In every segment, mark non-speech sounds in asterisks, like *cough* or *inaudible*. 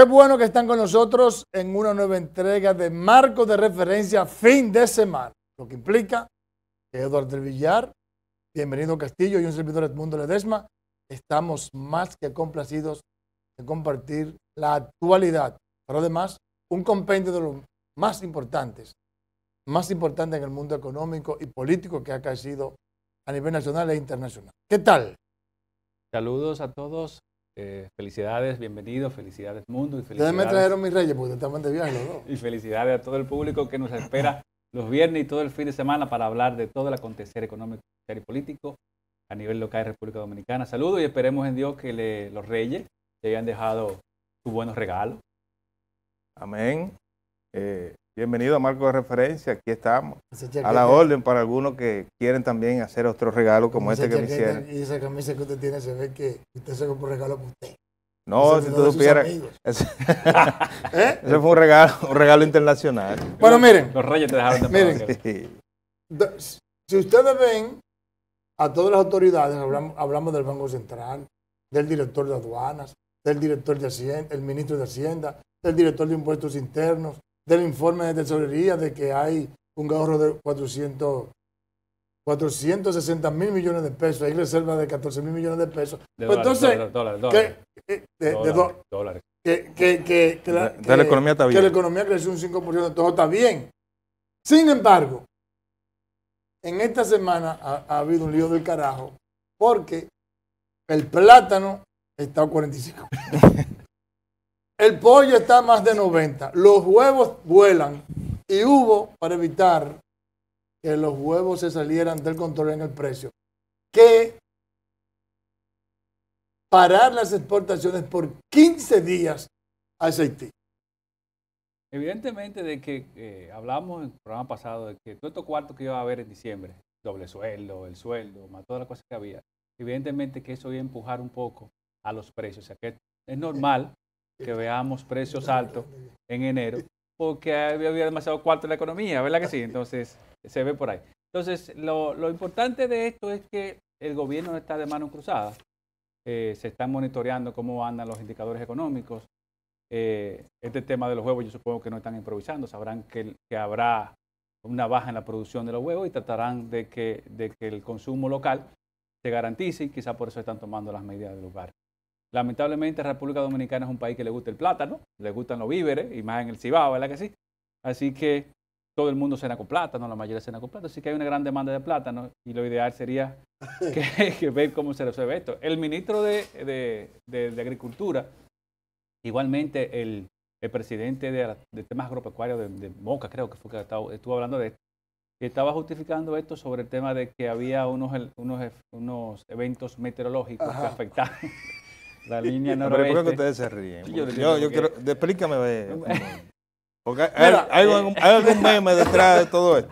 Qué bueno que están con nosotros en una nueva entrega de Marco de Referencia Fin de Semana, lo que implica que Eduardo del Villar, bienvenido Castillo y un servidor Edmundo Ledesma, estamos más que complacidos de compartir la actualidad, pero además un compendio de los más importantes, más importante en el mundo económico y político que ha caído a nivel nacional e internacional. ¿Qué tal? Saludos a todos, eh, felicidades, bienvenidos, felicidades mundo y felicidades. Ya me trajeron mis reyes porque de viaje ¿no? y felicidades a todo el público que nos espera los viernes y todo el fin de semana para hablar de todo el acontecer económico y político a nivel local de República Dominicana. Saludos y esperemos en Dios que los reyes le hayan dejado sus buenos regalos. Amén. Eh, Bienvenido a Marco de Referencia, aquí estamos. A la orden para algunos que quieren también hacer otro regalo como, este que me hicieron. Y esa camisa que usted tiene se ve que usted se compró un regalo para usted. No, si tú supieras. *laughs* *laughs* ¿Eh? Ese fue un regalo, un regalo internacional. Bueno, miren. Los reyes te dejaron de miren, Si ustedes ven a todas las autoridades, hablamos, hablamos del Banco Central, del director de aduanas, del director de Hacienda, el ministro de Hacienda, del director de impuestos internos, del informe de tesorería de que hay un ahorro de 400, 460 mil millones de pesos, hay reservas de 14 mil millones de pesos. De dólares, que, Que, la, economía está bien. que la economía creció un 5%, todo está bien. Sin embargo, en esta semana ha, habido un lío del carajo porque el plátano está a 45. *laughs* El pollo está más de 90. Los huevos vuelan. Y hubo, para evitar que los huevos se salieran del control en el precio, que parar las exportaciones por 15 días a Haití. Evidentemente de que eh, hablamos en el programa pasado de que todo esto cuarto que iba a haber en diciembre, doble sueldo, el sueldo, más todas las cosas que había, evidentemente que eso iba a empujar un poco a los precios. O sea que es normal que veamos precios altos en enero, porque había, demasiado cuarto en la economía, ¿verdad que sí? Entonces, se ve por ahí. Entonces, lo, importante de esto es que el gobierno está de manos cruzadas. Eh, se están monitoreando cómo andan los indicadores económicos. Eh, este tema de los huevos, yo supongo que no están improvisando, sabrán que, que, habrá una baja en la producción de los huevos y tratarán de que, de que el consumo local se garantice y quizá por eso están tomando las medidas del lugar. Lamentablemente, República Dominicana es un país que le gusta el plátano, le gustan los víveres, y más en el Cibao, ¿verdad que sí? Así que todo el mundo cena con plátano, la mayoría cena con plátano, así que hay una gran demanda de plátano y lo ideal sería *laughs* que, ver cómo se resuelve esto. El ministro de, Agricultura, igualmente el, presidente de, temas agropecuarios de, Moca, creo que fue que estuvo hablando de esto, estaba justificando esto sobre el tema de que había unos, unos, eventos meteorológicos que afectaban la línea noroeste. Pero ¿por qué ustedes se ríen? yo, yo, quiero, explícame. Porque hay, eh, hay, algún, meme detrás de todo esto.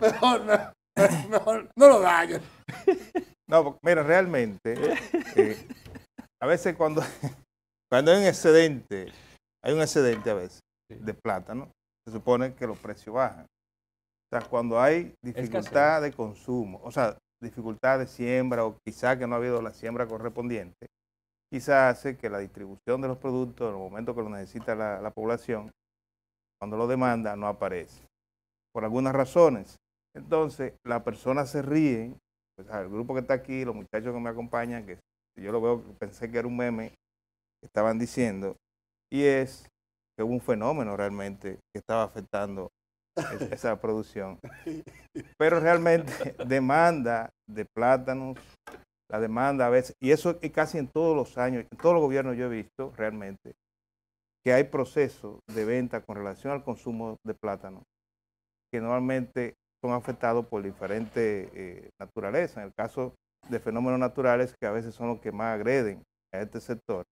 Mejor *laughs* no, lo dañes. *laughs* No, mira, realmente, eh, a veces cuando, *laughs* cuando hay un excedente, hay un excedente a veces de plátano, se supone que los precios bajan. O sea, cuando hay dificultad de consumo, o sea, dificultad de siembra o quizá que no ha habido la siembra correspondiente, quizá hace que la distribución de los productos en el momento que lo necesita la, población, cuando lo demanda, no aparece. Por algunas razones. Entonces, la persona se ríe el pues, grupo que está aquí, los muchachos que me acompañan, que yo lo veo, pensé que era un meme, estaban diciendo, y es que hubo un fenómeno realmente que estaba afectando *laughs* esa producción. Pero realmente demanda de plátanos, la demanda a veces, y eso es casi en todos los años, en todos los gobiernos yo he visto realmente, que hay procesos de venta con relación al consumo de plátano, que normalmente son afectados por diferentes eh, naturalezas. En el caso de fenómenos naturales, que a veces son los que más agreden a este sector.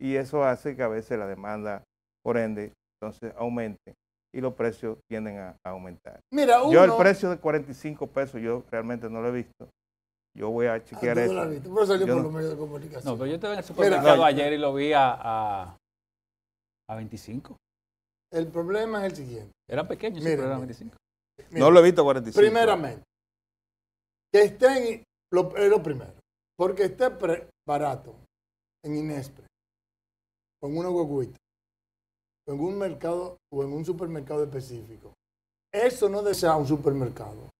Y eso hace que a veces la demanda, por ende, entonces aumente y los precios tienden a, aumentar. Mira, Yo el precio de 45 pesos, yo realmente no lo he visto. Yo voy a ah, chequear eso. no. pero yo estaba en el supermercado ayer y lo vi a, a, 25. El problema es el siguiente. Era pequeño, Mira, pero eran 25. no lo he visto 45. Primeramente, que estén, lo, es lo primero, porque esté barato en Inespre, con una guaguita, en un mercado o en un supermercado específico. Eso no desea un supermercado.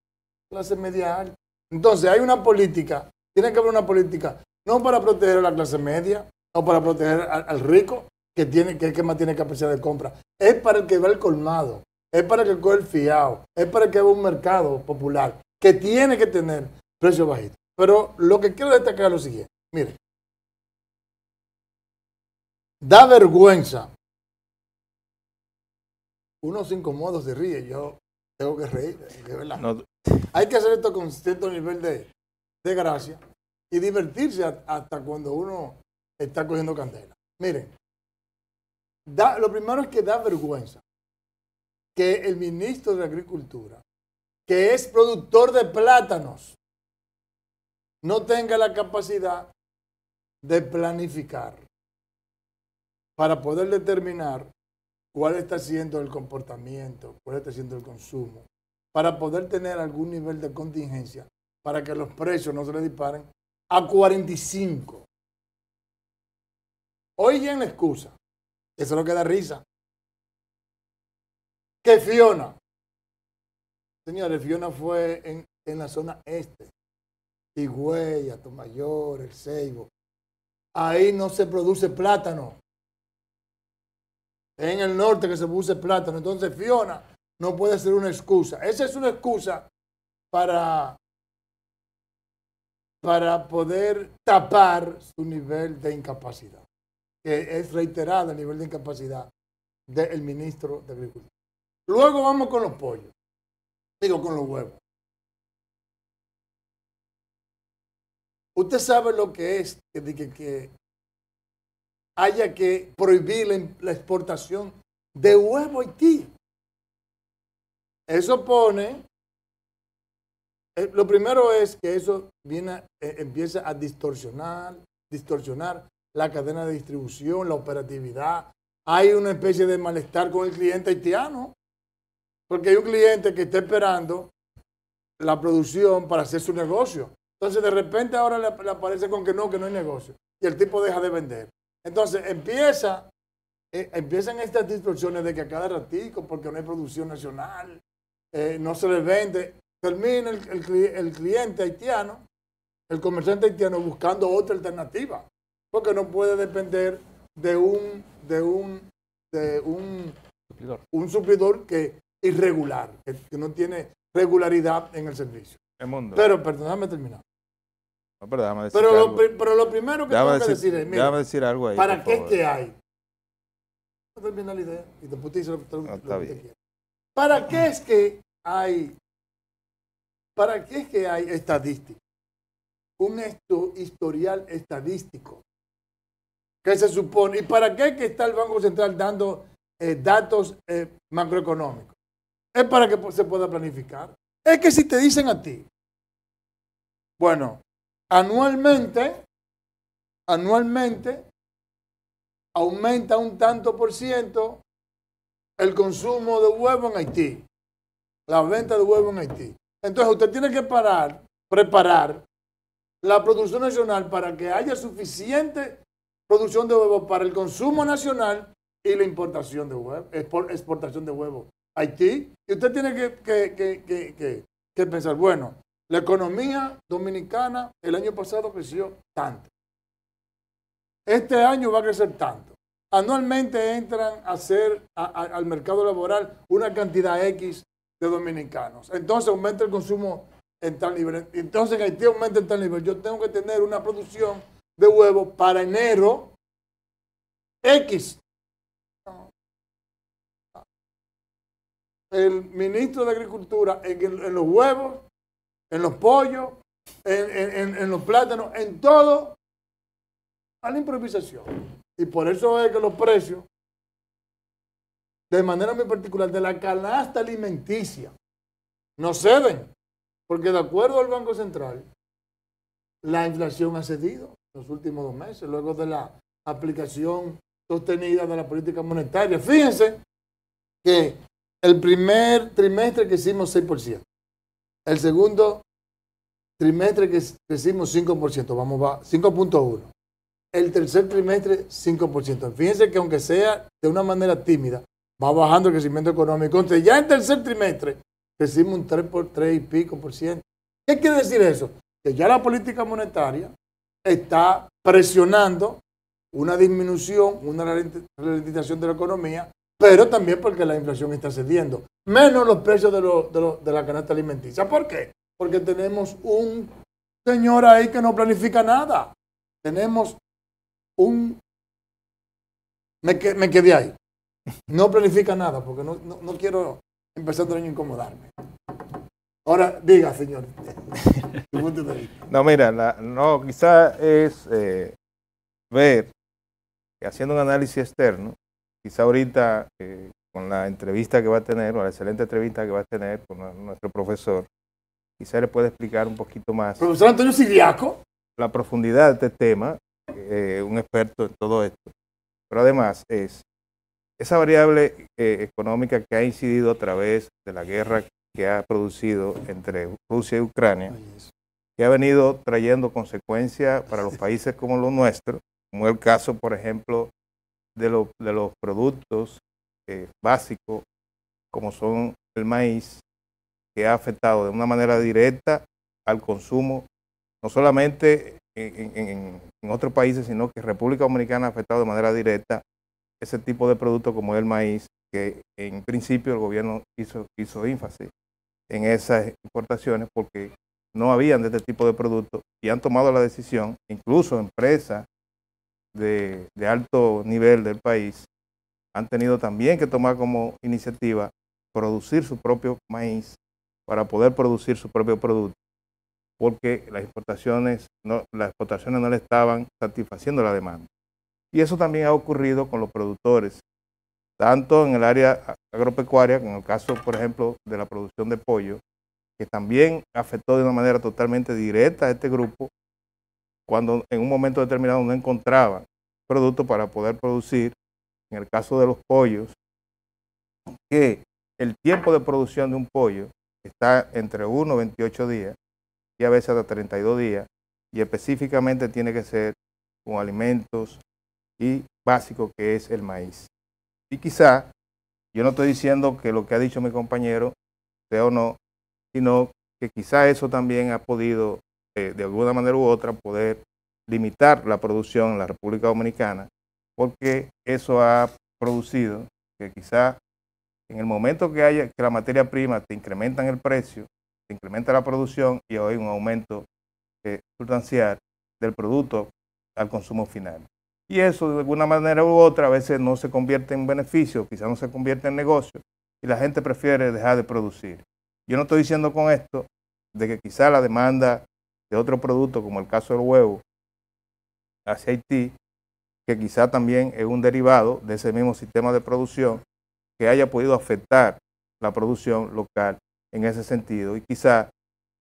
Clase media alta. Entonces, hay una política, tiene que haber una política, no para proteger a la clase media, no para proteger al, rico, que, tiene, que es que más tiene capacidad de compra, es para el que va al colmado, es para el que coge el fiado, es para el que va un mercado popular, que tiene que tener precios bajitos. Pero lo que quiero destacar es lo siguiente, mire, da vergüenza. Uno incomodos modos se ríe, yo tengo que reír, es verdad. Hay que hacer esto con cierto nivel de, gracia y divertirse hasta cuando uno está cogiendo candela. Miren, lo primero es que da vergüenza que el ministro de Agricultura, que es productor de plátanos, no tenga la capacidad de planificar para poder determinar cuál está siendo el comportamiento, cuál está siendo el consumo, para poder tener algún nivel de contingencia, para que los precios no se le disparen, a 45. Oigan la excusa, eso es lo que da risa. Que Fiona, señores, Fiona fue en, la zona este, Higüey, Atomayor, El Ceibo. Ahí no se produce plátano. En el norte que se produce plátano. Entonces Fiona no puede ser una excusa. Esa es una excusa para, para poder tapar su nivel de incapacidad, que es reiterada el nivel de incapacidad del ministro de Agricultura. Luego vamos con los pollos, digo con los huevos. Usted sabe lo que es que, que, haya que prohibir la, exportación de huevo a Haití. Eso pone, eh, lo primero es que eso viene, eh, empieza a distorsionar, distorsionar la cadena de distribución, la operatividad. Hay una especie de malestar con el cliente haitiano, porque hay un cliente que está esperando la producción para hacer su negocio. Entonces de repente ahora le, aparece con que no, que no hay negocio. Y el tipo deja de vender. Entonces empieza, eh, empiezan estas distorsiones de que a cada ratico, porque no hay producción nacional, eh, no se les vende. Termina el, cliente haitiano, el comerciante haitiano buscando otra alternativa, porque no puede depender de un, de un, de un, suplidor. un suplidor que irregular, que, no tiene regularidad en el servicio. mundo. Pero, perdón, déjame terminar. pero, lo, pero, lo, primero que tengo decir, que decir es, mira, algo ¿para qué que hay? idea y está ¿Para qué es que hay, para qué es que hay estadística? Un esto, historial estadístico que se supone. ¿Y para qué que está el Banco Central dando eh, datos eh, macroeconómicos? Es para que se pueda planificar. Es que si te dicen a ti, bueno, anualmente, anualmente aumenta un tanto por ciento el consumo de huevo en Haití, la venta de huevo en Haití. Entonces usted tiene que parar, preparar la producción nacional para que haya suficiente producción de huevo para el consumo nacional y la importación de huevo, exportación de huevo. Haití, y usted tiene que, que pensar, bueno, la economía dominicana el año pasado creció tanto. Este año va a crecer tanto. Anualmente entran a hacer al mercado laboral una cantidad X de dominicanos. Entonces aumenta el consumo en tal nivel. Entonces en Haití aumenta en tal nivel. Yo tengo que tener una producción de huevos para enero X. El ministro de Agricultura en, los huevos, en los pollos, en los plátanos, en todo, a la improvisación. Y por eso es que los precios, de manera muy particular, de la canasta alimenticia, no ceden. Porque de acuerdo al Banco Central, la inflación ha cedido en los últimos dos meses, luego de la aplicación sostenida de la política monetaria. Fíjense que el primer trimestre que hicimos 6%, el segundo trimestre que hicimos 5%, vamos a 5.1 el tercer trimestre 5%. Fíjense que aunque sea de una manera tímida, va bajando el crecimiento económico. Entonces ya en tercer trimestre crecimos un 3 por 3 y pico por ciento. ¿Qué quiere decir eso? Que ya la política monetaria está presionando una disminución, una ralentización de la economía, pero también porque la inflación está cediendo, menos los precios de, de la canasta alimenticia. ¿Por qué? Porque tenemos un señor ahí que no planifica nada. Tenemos un... Me, me quedé ahí. No planifica nada porque no, no, no quiero empezar a incomodarme. Ahora, diga, señor. *laughs* no, mira, la, no, quizás es eh, ver, haciendo un análisis externo, quizá ahorita eh, con la entrevista que va a tener, o la excelente entrevista que va a tener con nuestro profesor, quizá le puede explicar un poquito más. Profesor Antonio Siriaco. La profundidad de este tema eh, un experto en todo esto. Pero además es esa variable eh, económica que ha incidido a través de la guerra que ha producido entre Rusia y Ucrania, que ha venido trayendo consecuencias para los países como los nuestros, como el caso, por ejemplo, de, los productos eh, básicos, como son el maíz, que ha afectado de una manera directa al consumo, no solamente en, otros países, sino que República Dominicana ha afectado de manera directa ese tipo de producto como el maíz, que en principio el gobierno hizo, hizo énfasis en esas importaciones porque no habían de este tipo de producto y han tomado la decisión, incluso empresas de, alto nivel del país han tenido también que tomar como iniciativa producir su propio maíz para poder producir su propio producto porque las exportaciones no, las exportaciones no le estaban satisfaciendo la demanda. Y eso también ha ocurrido con los productores, tanto en el área agropecuaria, como en el caso, por ejemplo, de la producción de pollo, que también afectó de una manera totalmente directa a este grupo, cuando en un momento determinado no encontraban producto para poder producir, en el caso de los pollos, que el tiempo de producción de un pollo está entre 1 y 28 días, y a veces hasta 32 días, y específicamente tiene que ser con alimentos y básico que es el maíz. Y quizá, yo no estoy diciendo que lo que ha dicho mi compañero sea o no, sino que quizá eso también ha podido, eh, de alguna manera u otra, poder limitar la producción en la República Dominicana, porque eso ha producido que quizá en el momento que haya que la materia prima te incrementan el precio, se incrementa la producción y hay un aumento eh, sustancial del producto al consumo final. Y eso de alguna manera u otra a veces no se convierte en beneficio, quizás no se convierte en negocio y la gente prefiere dejar de producir. Yo no estoy diciendo con esto de que quizá la demanda de otro producto, como el caso del huevo, hacia Haití, que quizá también es un derivado de ese mismo sistema de producción que haya podido afectar la producción local en ese sentido. Y quizá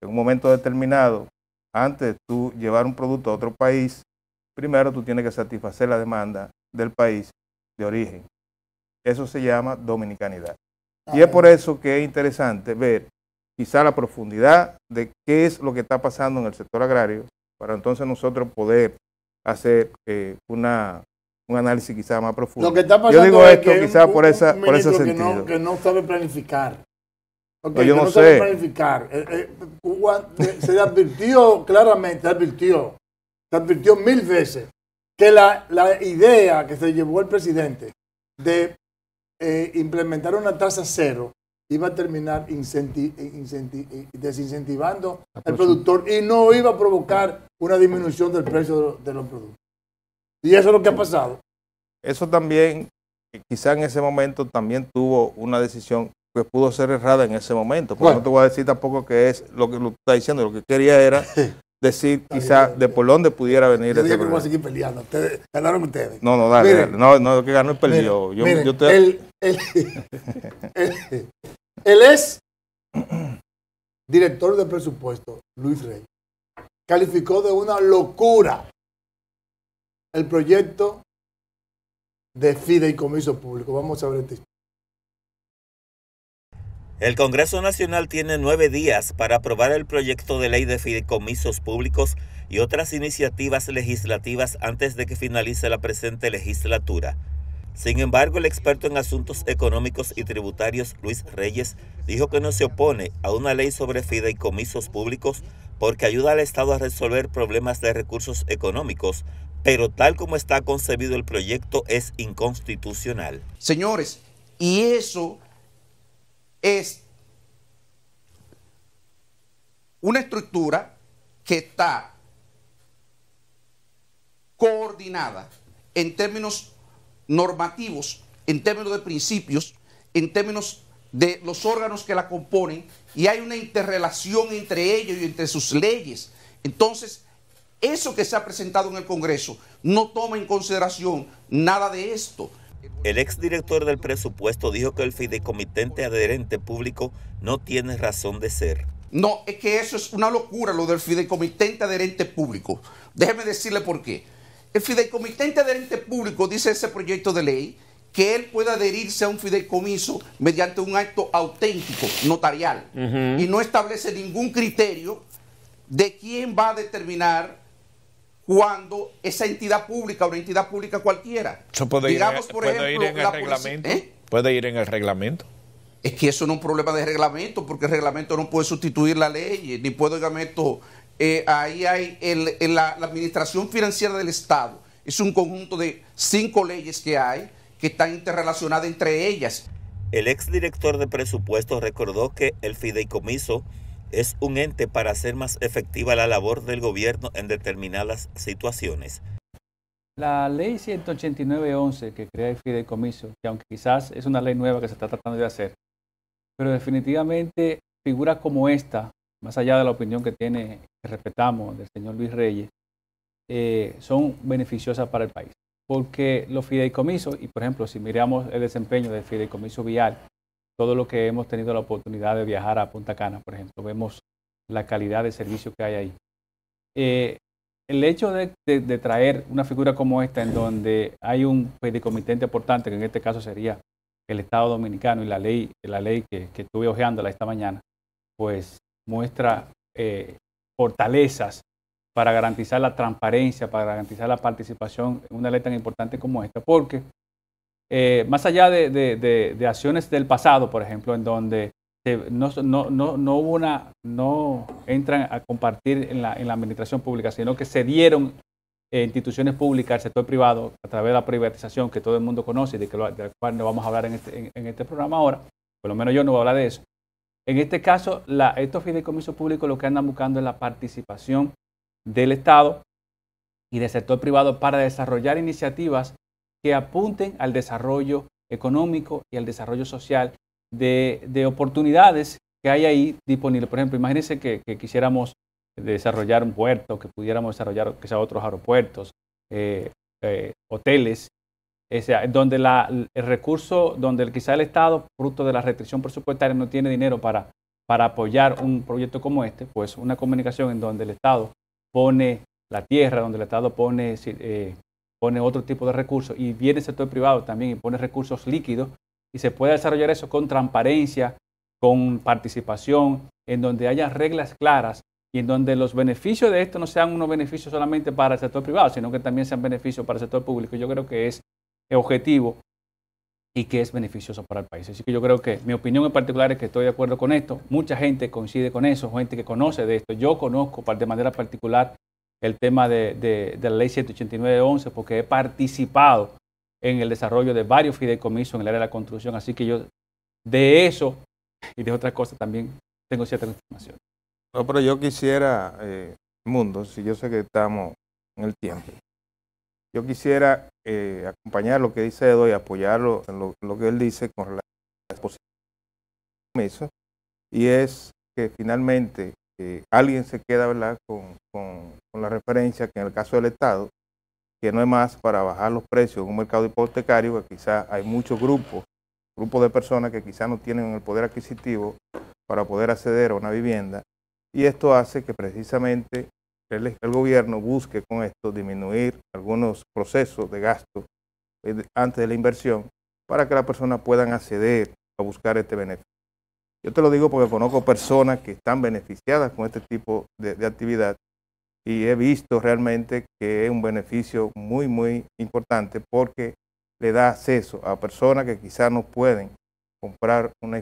en un momento determinado, antes de tú llevar un producto a otro país, primero tú tienes que satisfacer la demanda del país de origen. Eso se llama dominicanidad. Y es por eso que es interesante ver quizá la profundidad de qué es lo que está pasando en el sector agrario, para entonces nosotros poder hacer eh, una, un análisis quizá más profundo. Yo digo esto quizá por, esa, por ese sentido. que no sabe planificar. Ok, pues yo no sé. Planificar. Eh, eh, eh, se advirtió claramente, se advirtió, advirtió mil veces que la, idea que se llevó el presidente de implementar una tasa cero iba a terminar desincentivando al productor y no iba a provocar una disminución del precio de los, de los productos. Y eso es lo que ha pasado. Eso también, quizá en ese momento también tuvo una decisión que pudo ser errada en ese momento. Porque no te voy a decir tampoco que es lo que lo está diciendo, lo que quería era *laughs* decir quizá de por dónde pudiera venir yo peleando. ganaron ustedes. No, no, dale, No, no, que ganó y perdió. Miren, yo, *laughs* él, es director de presupuesto, Luis Rey. Calificó de una locura el proyecto de Comiso público. Vamos a ver este el Congreso Nacional tiene nueve días para aprobar el proyecto de ley de fideicomisos públicos y otras iniciativas legislativas antes de que finalice la presente legislatura. Sin embargo, el experto en asuntos económicos y tributarios Luis Reyes dijo que no se opone a una ley sobre fideicomisos públicos porque ayuda al Estado a resolver problemas de recursos económicos, pero tal como está concebido el proyecto es inconstitucional. Señores, y eso es una estructura que está coordinada en términos normativos, en términos de principios, en términos de los órganos que la componen y hay una interrelación entre ellos y entre sus leyes. Entonces, eso que se ha presentado en el Congreso no toma en consideración nada de esto. El ex director del presupuesto dijo que el fideicomitente adherente público no tiene razón de ser. No, es que eso es una locura, lo del fideicomitente adherente público. Déjeme decirle por qué. El fideicomitente adherente público, dice ese proyecto de ley, que él puede adherirse a un fideicomiso mediante un acto auténtico, notarial, y no establece ningún criterio de quién va a determinar cuando esa entidad pública, una entidad pública cualquiera, puede ir, en el reglamento, Es que eso no es un problema de reglamento, porque el reglamento no puede sustituir la ley, ni puede, reglamento, eh, ahí hay la, la administración financiera del Estado. Es un conjunto de cinco leyes que hay que están interrelacionadas entre ellas. El exdirector de presupuestos recordó que el fideicomiso es un ente para hacer más efectiva la labor del gobierno en determinadas situaciones. La ley 189.11 que crea el fideicomiso, que aunque quizás es una ley nueva que se está tratando de hacer, pero definitivamente figuras como esta, más allá de la opinión que tiene, que respetamos, del señor Luis Reyes, eh, son beneficiosas para el país. Porque los fideicomisos, y por ejemplo, si miramos el desempeño del fideicomiso vial, todo lo que hemos tenido la oportunidad de viajar a Punta Cana, por ejemplo, vemos la calidad de servicio que hay ahí. Eh, el hecho de, traer una figura como esta, en donde hay un pedicomitente importante, que en este caso sería el Estado Dominicano y la ley, la ley que, estuve hojeándola esta mañana, pues muestra eh, fortalezas para garantizar la transparencia, para garantizar la participación en una ley tan importante como esta, porque eh, más allá de, acciones del pasado, por ejemplo, en donde no, hubo entran a compartir en la, administración pública, sino que se dieron eh, instituciones públicas al sector privado a través de la privatización que todo el mundo conoce y de, que la cual no vamos a hablar este, en este, programa ahora, por lo menos yo no voy a hablar de eso. En este caso, la, estos fideicomisos públicos lo que andan buscando es la participación del Estado y del sector privado para desarrollar iniciativas que apunten al desarrollo económico y al desarrollo social de, oportunidades que hay ahí disponibles. Por ejemplo, imagínense que, quisiéramos desarrollar un puerto, que pudiéramos desarrollar quizá otros aeropuertos, eh, eh, hoteles, eh, donde el recurso, donde quizá el Estado, fruto de la restricción presupuestaria, no tiene dinero para, para apoyar un proyecto como este, pues una comunicación en donde el Estado pone la tierra, donde el Estado pone eh, pone otro tipo de recursos y viene el sector privado también y pone recursos líquidos y se puede desarrollar eso con transparencia, con participación, en donde haya reglas claras y en donde los beneficios de esto no sean unos beneficios solamente para el sector privado, sino que también sean beneficios para el sector público. Yo creo que es objetivo y que es beneficioso para el país. Así que yo creo que mi opinión en particular es que estoy de acuerdo con esto. Mucha gente coincide con eso, gente que conoce de esto. Yo conozco de manera particular el tema de, la ley 189-11 porque he participado en el desarrollo de varios fideicomisos en el área de la construcción. Así que yo de eso y de otras cosas también tengo cierta información. No, pero yo quisiera, eh, Mundo, si yo sé que estamos en el tiempo, yo quisiera eh, acompañar lo que dice Edo y apoyarlo en lo, que él dice con relación a fideicomisos y es que finalmente eh, alguien se queda ¿verdad? con, con la referencia que en el caso del Estado, que no es más para bajar los precios en un mercado hipotecario, que quizás hay muchos grupos, grupos de personas que quizás no tienen el poder adquisitivo para poder acceder a una vivienda, y esto hace que precisamente el, gobierno busque con esto disminuir algunos procesos de gasto eh, antes de la inversión para que las personas puedan acceder a buscar este beneficio. Yo te lo digo porque conozco personas que están beneficiadas con este tipo de, de actividad y he visto realmente que es un beneficio muy, muy importante porque le da acceso a personas que quizás no pueden comprar una,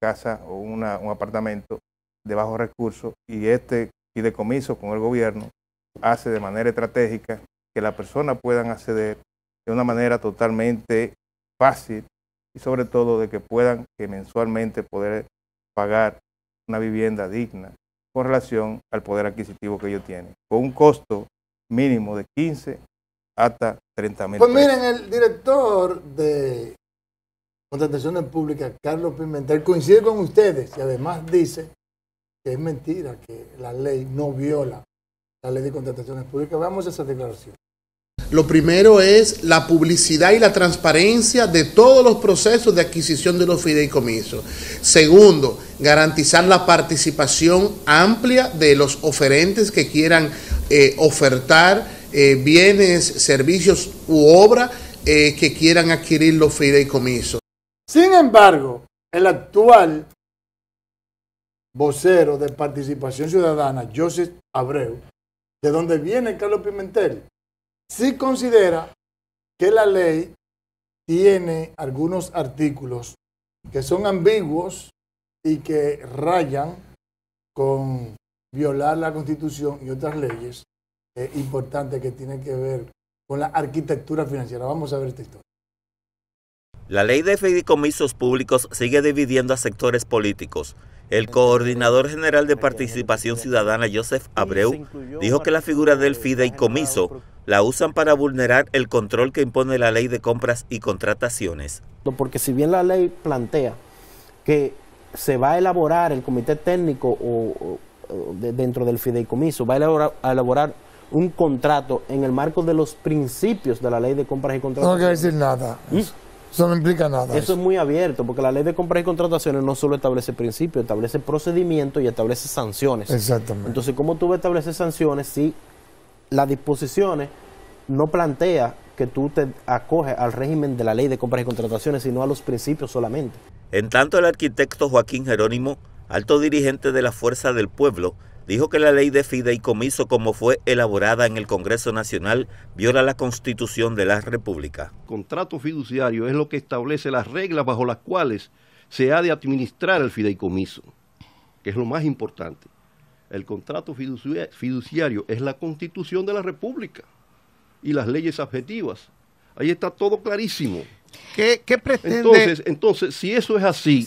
casa o una, un apartamento de bajos recursos y este fideicomiso con el gobierno hace de manera estratégica que las personas puedan acceder de una manera totalmente fácil y sobre todo de que puedan que mensualmente poder pagar una vivienda digna con relación al poder adquisitivo que ellos tienen, con un costo mínimo de 15 hasta 30 mil. Pues miren, el director de Contrataciones Públicas, Carlos Pimentel, coincide con ustedes y además dice que es mentira, que la ley no viola la ley de contrataciones públicas. Veamos esa declaración. Lo primero es la publicidad y la transparencia de todos los procesos de adquisición de los fideicomisos. Segundo, garantizar la participación amplia de los oferentes que quieran eh, ofertar eh, bienes, servicios u obra eh, que quieran adquirir los fideicomisos. Sin embargo, el actual vocero de Participación Ciudadana, Joseph Abreu, de dónde viene Carlos Pimentel, si considera que la ley tiene algunos artículos que son ambiguos y que rayan con violar la constitución y otras leyes eh, importantes que tienen que ver con la arquitectura financiera. Vamos a ver esta historia. La ley de fideicomisos públicos sigue dividiendo a sectores políticos. El coordinador general de participación ciudadana, Joseph Abreu, dijo que la figura del fideicomiso la usan para vulnerar el control que impone la ley de compras y contrataciones. Porque si bien la ley plantea que se va a elaborar el comité técnico o, dentro del fideicomiso, va a elaborar, un contrato en el marco de los principios de la ley de compras y contrataciones. No quiere decir nada. ¿Mm? Eso no implica nada. Eso, es muy abierto, porque la ley de compras y contrataciones no solo establece principios, establece procedimientos y establece sanciones. Exactamente. Entonces, ¿cómo tú vas a establecer sanciones si las disposiciones no plantea que tú te acoges al régimen de la ley de compras y contrataciones, sino a los principios solamente. En tanto, el arquitecto Joaquín Jerónimo, alto dirigente de la Fuerza del Pueblo, dijo que la ley de fideicomiso como fue elaborada en el Congreso Nacional viola la Constitución de la República. El contrato fiduciario es lo que establece las reglas bajo las cuales se ha de administrar el fideicomiso, que es lo más importante. El contrato fiduciario es la constitución de la República y las leyes adjetivas. Ahí está todo clarísimo. ¿Qué, pretende? Entonces, si eso es así,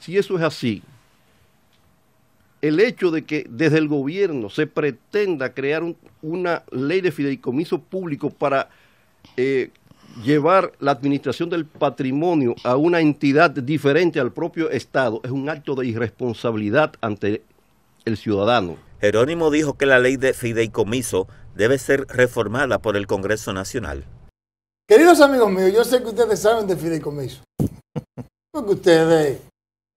si eso es así, el hecho de que desde el gobierno se pretenda crear una ley de fideicomiso público para eh, llevar la administración del patrimonio a una entidad diferente al propio Estado es un acto de irresponsabilidad ante el ciudadano. Jerónimo dijo que la ley de fideicomiso debe ser reformada por el Congreso Nacional. Queridos amigos míos, yo sé que ustedes saben de fideicomiso, porque *laughs* ustedes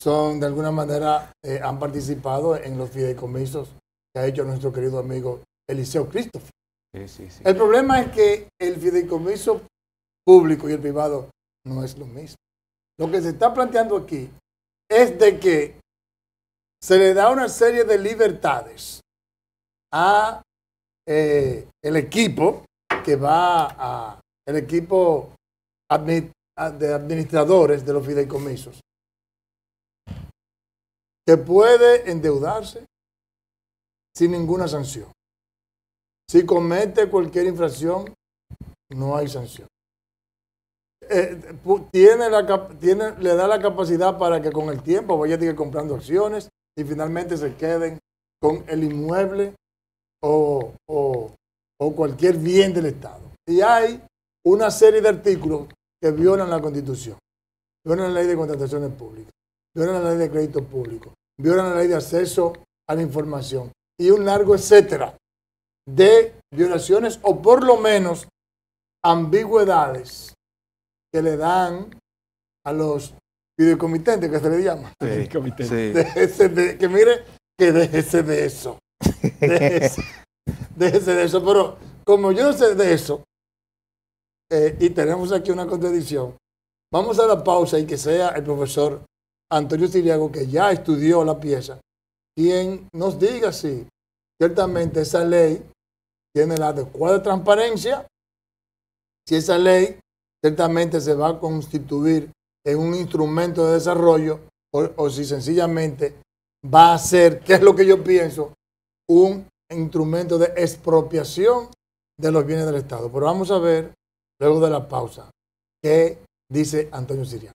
son, de alguna manera, eh, han participado en los fideicomisos que ha hecho nuestro querido amigo Eliseo Christopher. El problema es que el fideicomiso público y el privado no es lo mismo. Lo que se está planteando aquí es de que se le da una serie de libertades a eh, el equipo que va a el equipo de administradores de los fideicomisos que puede endeudarse sin ninguna sanción. Si comete cualquier infracción, no hay sanción. Eh, tiene le da la capacidad para que con el tiempo vaya a seguir comprando acciones, y finalmente se queden con el inmueble o, cualquier bien del Estado. Y hay una serie de artículos que violan la Constitución, violan la ley de contrataciones públicas, violan la ley de crédito público, violan la ley de acceso a la información y un largo etcétera de violaciones o por lo menos ambigüedades que le dan a los videocomitente que se le llama. que mire, que déjese de eso. Déjese, *laughs* de eso. Pero como yo sé de eso, eh, y tenemos aquí una contradicción, vamos a la pausa y que sea el profesor Antonio Siriago, que ya estudió la pieza, quien nos diga si ciertamente esa ley tiene la adecuada transparencia, si esa ley ciertamente se va a constituir en un instrumento de desarrollo o, si sencillamente va a ser, qué es lo que yo pienso, un instrumento de expropiación de los bienes del Estado. Pero vamos a ver, luego de la pausa, qué dice Antonio Siriano.